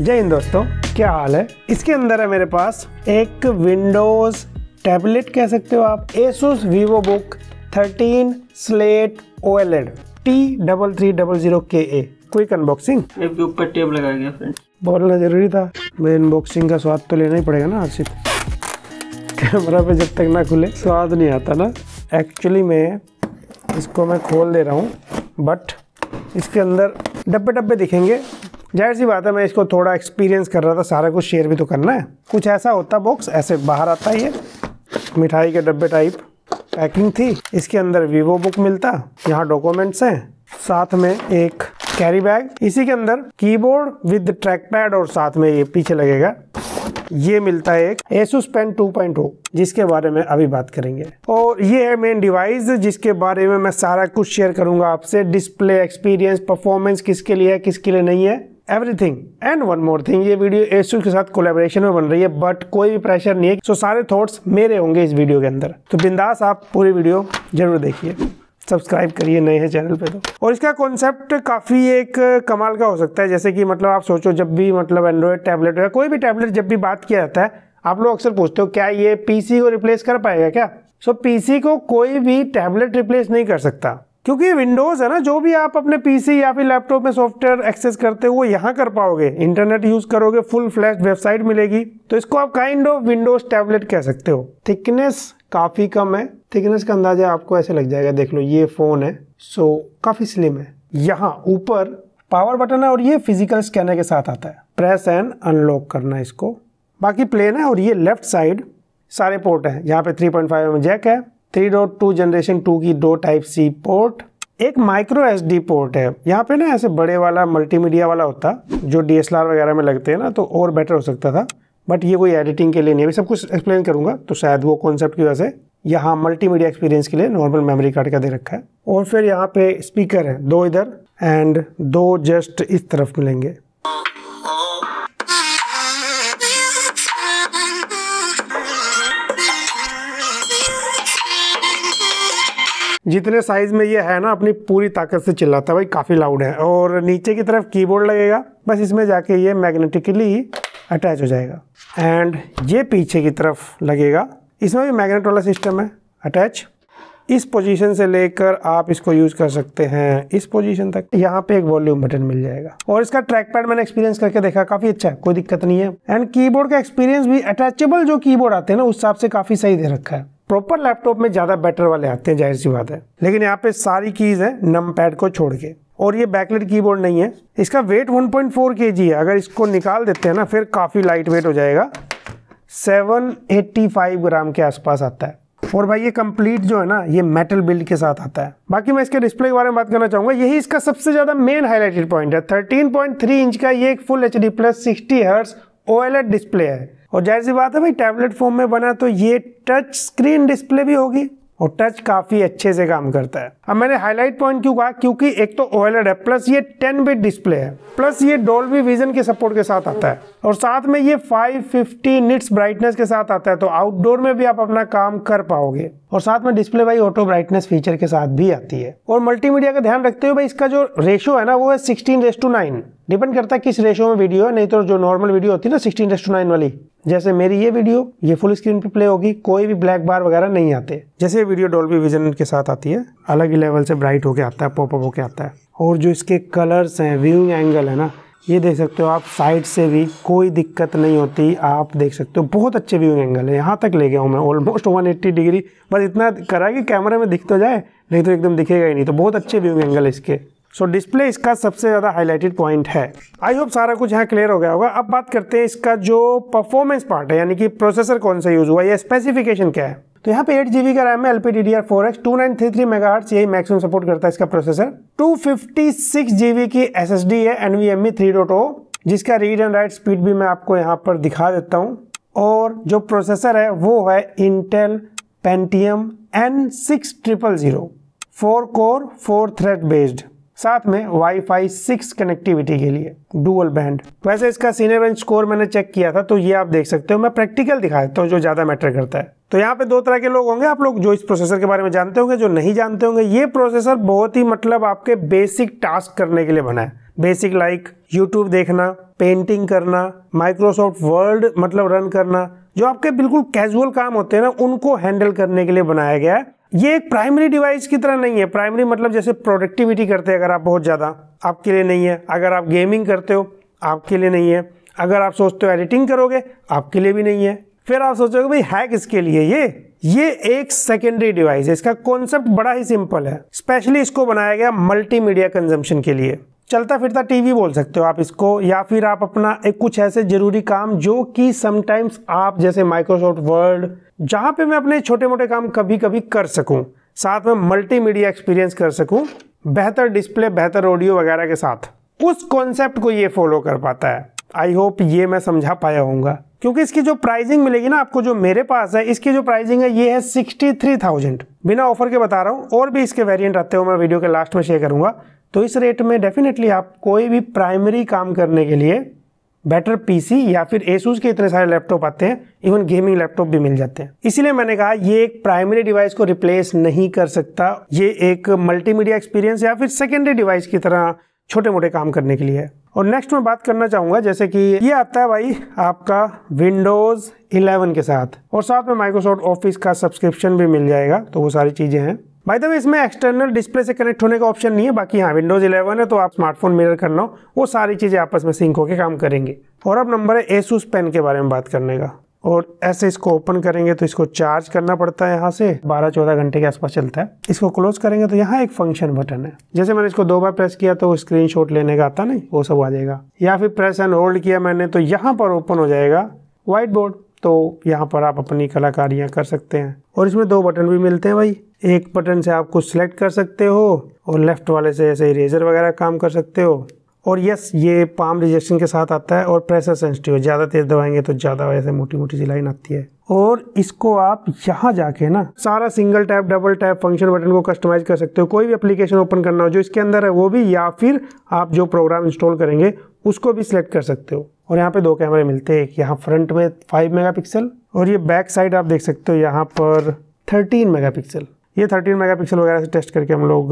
जय हिंद दोस्तों क्या हाल है इसके अंदर है मेरे पास एक विंडोज टैबलेट कह सकते हो आप Asus Vivobook thirteen slate एड T double three double zero K A quick unboxing बोलना जरूरी था मैं अनबॉक्सिंग का स्वाद तो लेना ही पड़ेगा ना आशिफ कैमरा पे जब तक ना खुले स्वाद नहीं आता ना एक्चुअली मैं इसको मैं खोल दे रहा हूँ बट इसके अंदर डब्बे डब्बे दिखेंगे जाहिर सी बात है मैं इसको थोड़ा एक्सपीरियंस कर रहा था सारा कुछ शेयर भी तो करना है कुछ ऐसा होता बॉक्स ऐसे बाहर आता ही है मिठाई के डब्बे टाइप पैकिंग थी इसके अंदर वीवो बुक मिलता यहाँ डॉक्यूमेंट्स हैं साथ में एक कैरी बैग इसी के अंदर कीबोर्ड विद ट्रैक पैड और साथ में ये पीछे लगेगा ये मिलता है एक Asus Pen 2.0 जिसके बारे में अभी बात करेंगे और ये है मेन डिवाइस जिसके बारे में मैं सारा कुछ शेयर करूंगा आपसे डिस्प्ले एक्सपीरियंस परफॉर्मेंस किसके लिए है किसके लिए नहीं है everything and one more thing ये वीडियो एसू के साथ कोलेबोरेशन में बन रही है बट कोई भी प्रेशर नहीं है सो so, सारे थॉट्स मेरे होंगे इस वीडियो के अंदर तो बिंदास आप पूरी वीडियो जरूर देखिए सब्सक्राइब करिए नए हैं चैनल पे तो और इसका कॉन्सेप्ट काफ़ी एक कमाल का हो सकता है जैसे कि मतलब आप सोचो जब भी मतलब एंड्रॉयड टैबलेट या कोई भी टैबलेट जब भी बात किया जाता है आप लोग अक्सर पूछते हो क्या ये पीसी को रिप्लेस कर पाएगा क्या सो so, पीसी को कोई भी टैबलेट रिप्लेस नहीं कर सकता क्योंकि विंडोज़ है ना जो भी आप अपने पीसी या फिर लैपटॉप में सॉफ्टवेयर एक्सेस करते हो वो यहाँ कर पाओगे इंटरनेट यूज़ करोगे फुल फ्लैश वेबसाइट मिलेगी तो इसको आप काइंड ऑफ विंडोज़ टैबलेट कह सकते हो थिकनेस काफ़ी कम है थिकनेस का अंदाजा आपको ऐसे लग जाएगा देख लो ये फ़ोन है सो काफ़ी स्लिम है यहाँ ऊपर पावर बटन है और ये फिजिकल स्कैनर के साथ आता है प्रेस एंड अनलॉक करना है इसको बाकी प्लेन है और ये लेफ्ट साइड सारे पोर्ट हैं यहाँ पे 3.5 पॉइंट जैक है three dot two generation two की दो टाइप सी पोर्ट एक माइक्रो एस पोर्ट है यहाँ पे ना ऐसे बड़े वाला मल्टीमीडिया वाला होता जो डी वगैरह में लगते हैं ना तो और बेटर हो सकता था बट ये कोई एडिटिंग के लिए नहीं अभी सब कुछ एक्सप्लेन करूंगा तो शायद वो कॉन्सेप्ट की वजह से यहाँ मल्टीमीडिया एक्सपीरियंस के लिए नॉर्मल मेमोरी कार्ड का दे रखा है और फिर यहाँ पे स्पीकर है दो इधर एंड दो जस्ट इस तरफ मिलेंगे जितने साइज़ में ये है ना अपनी पूरी ताकत से चिल्लाता है भाई काफ़ी लाउड है और नीचे की तरफ कीबोर्ड लगेगा बस इसमें जाके ये मैग्नेटिकली अटैच हो जाएगा एंड ये पीछे की तरफ लगेगा इसमें भी मैग्नेट वाला सिस्टम है अटैच इस पोजीशन से लेकर आप इसको यूज़ कर सकते हैं इस पोजीशन तक यहाँ पे एक वॉल्यूम बटन मिल जाएगा और इसका ट्रैक पैड मैंने एक्सपीरियंस करके देखा काफ़ी अच्छा है कोई दिक्कत नहीं है एंड कीबोर्ड का एक्सपीरियंस भी अटैचेबल जो कीबोर्ड आते हैं ना उस हिसाब से काफ़ी सही दे रखा है प्रॉपर लैपटॉप में ज़्यादा बेटर वाले आते हैं जाहिर सी बात है लेकिन यहाँ पे सारी कीज़ है नम पैड को छोड़ के और ये बैकलेट कीबोर्ड नहीं है इसका वेट 1.4 पॉइंट है अगर इसको निकाल देते हैं ना फिर काफ़ी लाइट वेट हो जाएगा 785 ग्राम के आसपास आता है और भाई ये कंप्लीट जो है ना ये मेटल बिल्ड के साथ आता है बाकी मैं इसके डिस्प्ले के बारे में बात करना चाहूंगा यही इसका सबसे ज्यादा मेन हाईलाइटेड पॉइंट है 13.3 इंच का ये एक full H D plus sixty hertz O display e है और जाहिर सी बात है भाई टैबलेट फॉर्म में बना तो ये टच स्क्रीन डिस्प्ले भी होगी और टच काफ़ी अच्छे से काम करता है अब मैंने हाईलाइट पॉइंट क्यों कहा क्योंकि एक तो ओ e है प्लस ये 10 बिट डिस्प्ले है प्लस ये डोल्बी विजन के सपोर्ट के साथ आता है और साथ में ये 550 निट्स ब्राइटनेस के साथ आता है तो आउटडोर में भी आप अपना काम कर पाओगे और साथ में डिस्प्ले भाई ऑटो ब्राइटनेस फीचर के साथ भी आती है और मल्टीमीडिया का ध्यान रखते हुए भाई इसका जो रेशियो है ना वो है सिक्सटीन रेस टू नाइन डिपेंड करता है किस रेशियो में वीडियो है नहीं तो जो नॉर्मल वीडियो होती है ना सिक्सटीन टू नाइन वाली जैसे मेरी ये वीडियो ये फुल स्क्रीन पे प्ले होगी कोई भी ब्लैक बार वगैरह नहीं आते जैसे वीडियो डॉल्बी विजन के साथ आती है अलग ही लेवल से ब्राइट होके आता है पॉपअप होके आता है और जो इसके कलर्स हैं व्यूइंग एंगल है ना ये देख सकते हो आप साइड से भी कोई दिक्कत नहीं होती आप देख सकते हो बहुत अच्छे व्यूइंग एंगल है यहाँ तक ले गया हूँ मैं ऑलमोस्ट वन डिग्री बस इतना करा कि कैमरे में दिख तो जाए नहीं तो एकदम दिखेगा ही नहीं तो बहुत अच्छे व्यूइंग एंगल है इसके सो so, डिस्प्ले इसका सबसे ज़्यादा हाईलाइटेड पॉइंट है आई होप सारा कुछ यहाँ क्लियर हो गया होगा अब बात करते हैं इसका जो परफॉर्मेंस पार्ट है यानी कि प्रोसेसर कौन सा यूज़ हुआ या स्पेसिफिकेशन क्या है तो यहाँ पे एट जी का रैम है L P D D R four X two nine three three mega hertz यही मैक्सिमम सपोर्ट करता है इसका processor two fifty six G B की एस एस डी है N V M E three dot O जिसका read and right speed भी मैं आपको यहाँ पर दिखा देता हूँ और जो प्रोसेसर है वो है Intel Pentium N six triple zero four core four thread based साथ में वाईफाई 6 कनेक्टिविटी के लिए डुअल बैंड वैसे इसका सीनियर बैंड स्कोर मैंने चेक किया था तो ये आप देख सकते हो मैं प्रैक्टिकल दिखा देता हूँ जो ज़्यादा मैटर करता है तो यहाँ पे दो तरह के लोग होंगे आप लोग जो इस प्रोसेसर के बारे में जानते होंगे जो नहीं जानते होंगे ये प्रोसेसर बहुत ही मतलब आपके बेसिक टास्क करने के लिए बना है बेसिक लाइक यूट्यूब देखना पेंटिंग करना माइक्रोसॉफ्ट वर्ल्ड मतलब रन करना जो आपके बिल्कुल कैजुअल काम होते हैं ना उनको हैंडल करने के लिए बनाया गया है ये एक प्राइमरी डिवाइस की तरह नहीं है प्राइमरी मतलब जैसे प्रोडक्टिविटी करते हैं अगर आप बहुत ज़्यादा आपके लिए नहीं है अगर आप गेमिंग करते हो आपके लिए नहीं है अगर आप सोचते हो एडिटिंग करोगे आपके लिए भी नहीं है फिर आप सोचोगे भाई है किसके लिए ये ये एक सेकेंडरी डिवाइस है इसका कॉन्सेप्ट बड़ा ही सिंपल है स्पेशली इसको बनाया गया मल्टीमीडिया कंजम्पशन के लिए चलता फिरता टीवी बोल सकते हो आप इसको या फिर आप अपना एक कुछ ऐसे ज़रूरी काम जो कि समटाइम्स आप जैसे माइक्रोसॉफ्ट वर्ड जहां पे मैं अपने छोटे मोटे काम कभी कभी कर सकूं साथ में मल्टीमीडिया एक्सपीरियंस कर सकूं बेहतर डिस्प्ले बेहतर ऑडियो वगैरह के साथ उस कॉन्सेप्ट को ये फॉलो कर पाता है आई होप ये मैं समझा पाया हूँगा क्योंकि इसकी जो प्राइसिंग मिलेगी ना आपको जो मेरे पास है इसकी जो प्राइसिंग है ये है सिक्सटी थ्री थाउजेंड बिना ऑफर के बता रहा हूँ और भी इसके वेरिएंट आते हो मैं वीडियो के लास्ट में शेयर करूंगा तो इस रेट में डेफिनेटली आप कोई भी प्राइमरी काम करने के लिए बेटर पीसी या फिर एसूस के इतने सारे लैपटॉप आते हैं इवन गेमिंग लैपटॉप भी मिल जाते हैं इसीलिए मैंने कहा ये एक प्राइमरी डिवाइस को रिप्लेस नहीं कर सकता ये एक मल्टीमीडिया एक्सपीरियंस या फिर सेकेंडरी डिवाइस की तरह छोटे मोटे काम करने के लिए और नेक्स्ट मैं बात करना चाहूंगा जैसे कि ये आता है भाई आपका विंडोज़ 11 के साथ और साथ में माइक्रोसॉफ्ट ऑफिस का सब्सक्रिप्शन भी मिल जाएगा तो वो सारी चीज़ें हैं भाई तो इसमें एक्सटर्नल डिस्प्ले से कनेक्ट होने का ऑप्शन नहीं है बाकी हाँ विंडोज़ 11 है तो आप स्मार्टफोन मिरर करना हो वो सारी चीज़ें आपस में सिंक होकर काम करेंगे और अब नंबर है एसूस पेन के बारे में बात करने का और ऐसे इसको ओपन करेंगे तो इसको चार्ज करना पड़ता है यहाँ से 12-14 घंटे के आसपास चलता है इसको क्लोज करेंगे तो यहाँ एक फंक्शन बटन है जैसे मैंने इसको दो बार प्रेस किया तो शॉट लेने का आता नहीं वो सब आ जाएगा या फिर प्रेस एंड होल्ड किया मैंने तो यहाँ पर ओपन हो जाएगा व्हाइट बोर्ड तो यहाँ पर आप अपनी कलाकारियाँ कर सकते हैं और इसमें दो बटन भी मिलते हैं भाई एक बटन से आप कुछ सेलेक्ट कर सकते हो और लेफ़्ट वाले से ऐसे इरेजर वगैरह काम कर सकते हो और यस ये पाम रिजेक्शन के साथ आता है और प्रेशर सेंसिटिव है ज़्यादा तेज़ दबाएंगे तो ज़्यादा वैसे मोटी मोटी सी लाइन आती है और इसको आप यहाँ जाके ना सारा single tap double tap function button को कस्टमाइज कर सकते हो कोई भी एप्लीकेशन ओपन करना हो जो इसके अंदर है वो भी या फिर आप जो प्रोग्राम इंस्टॉल करेंगे उसको भी सिलेक्ट कर सकते हो और यहाँ पे दो कैमरे मिलते हैं एक यहाँ फ्रंट में फाइव मेगा और ये बैक साइड आप देख सकते हो यहाँ पर थर्टीन मेगा ये 13 मेगापिक्सल वगैरह से टेस्ट करके हम लोग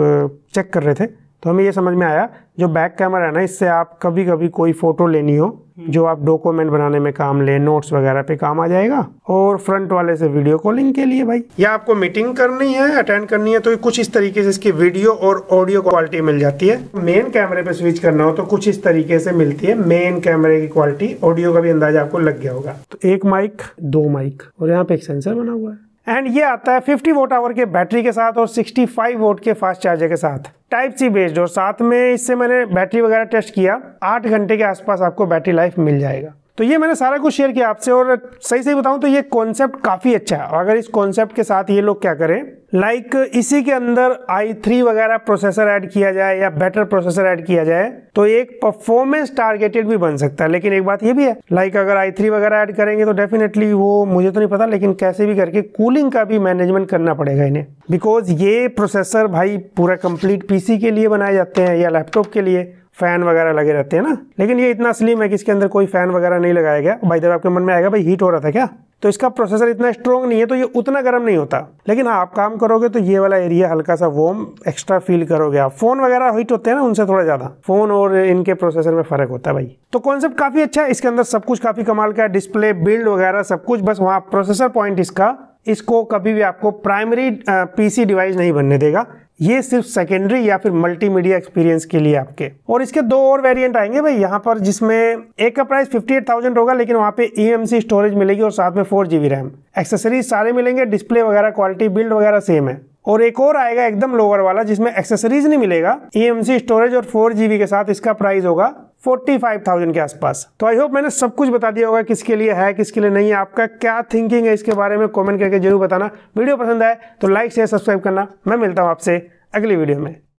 चेक कर रहे थे तो हमें ये समझ में आया जो बैक कैमरा है ना इससे आप कभी कभी कोई फ़ोटो लेनी हो हम्म। जो आप डॉक्यूमेंट बनाने में काम ले नोट्स वगैरह पे काम आ जाएगा और फ्रंट वाले से वीडियो कॉलिंग के लिए भाई या आपको मीटिंग करनी है अटेंड करनी है तो कुछ इस तरीके से इसकी वीडियो और ऑडियो क्वालिटी मिल जाती है मेन कैमरे पे स्विच करना हो तो कुछ इस तरीके से मिलती है मेन कैमरे की क्वालिटी ऑडियो का भी अंदाजा आपको लग गया होगा तो एक माइक दो माइक और यहाँ पे एक सेंसर बना हुआ है एंड ये आता है 50 वोट आवर के बैटरी के साथ और 65 वोट के फास्ट चार्जर के साथ टाइप सी बेस्ड और साथ में इससे मैंने बैटरी वगैरह टेस्ट किया आठ घंटे के आसपास आपको बैटरी लाइफ मिल जाएगा तो ये मैंने सारा कुछ शेयर किया आपसे और सही सही बताऊं तो ये कॉन्सेप्ट काफ़ी अच्छा है अगर इस कॉन्सेप्ट के साथ ये लोग क्या करें लाइक like, इसी के अंदर आई थ्री वगैरह प्रोसेसर ऐड किया जाए या बेटर प्रोसेसर ऐड किया जाए तो एक परफॉर्मेंस टारगेटेड भी बन सकता है लेकिन एक बात ये भी है लाइक like, अगर आई थ्री वगैरह ऐड करेंगे तो डेफिनेटली वो मुझे तो नहीं पता लेकिन कैसे भी करके कूलिंग का भी मैनेजमेंट करना पड़ेगा इन्हें बिकॉज ये प्रोसेसर भाई पूरा कंप्लीट पीसी के लिए बनाए जाते हैं या लैपटॉप के लिए फैन वगैरह लगे रहते हैं ना लेकिन ये इतना स्लिम है कि इसके अंदर कोई फैन वगैरह नहीं लगाया गया भाई जब आपके मन में आएगा भाई हीट हो रहा था क्या तो इसका प्रोसेसर इतना स्ट्रॉन्ग नहीं है तो ये उतना गर्म नहीं होता लेकिन हाँ आप काम करोगे तो ये वाला एरिया हल्का सा वोम एक्स्ट्रा फील करोगे आप फोन वगैरह हिट होते हैं ना उनसे थोड़ा ज़्यादा फोन और इनके प्रोसेसर में फ़र्क होता है भाई तो कॉन्सेप्ट काफ़ी अच्छा है इसके अंदर सब कुछ काफ़ी कमाल का है डिस्प्ले बिल्ड वगैरह सब कुछ बस वहाँ प्रोसेसर पॉइंट इसका इसको कभी भी आपको प्राइमरी पीसी डिवाइस नहीं बनने देगा ये सिर्फ सेकेंडरी या फिर मल्टीमीडिया एक्सपीरियंस के लिए आपके और इसके दो और वेरिएंट आएंगे भाई यहाँ पर जिसमें एक का प्राइस 58,000 होगा लेकिन वहाँ पे ई e स्टोरेज मिलेगी और साथ में फोर जी रैम एक्सेसरीज सारे मिलेंगे डिस्प्ले वगैरह क्वालिटी बिल्ड वगैरह सेम है और एक और आएगा एकदम लोअर वाला जिसमें एक्सेसरीज नहीं मिलेगा ई e स्टोरेज और फोर के साथ इसका प्राइस होगा 45,000 के आसपास तो आई होप मैंने सब कुछ बता दिया होगा किसके लिए है किसके लिए नहीं है आपका क्या थिंकिंग है इसके बारे में कमेंट करके जरूर बताना वीडियो पसंद आए तो लाइक शेयर सब्सक्राइब करना मैं मिलता हूँ आपसे अगली वीडियो में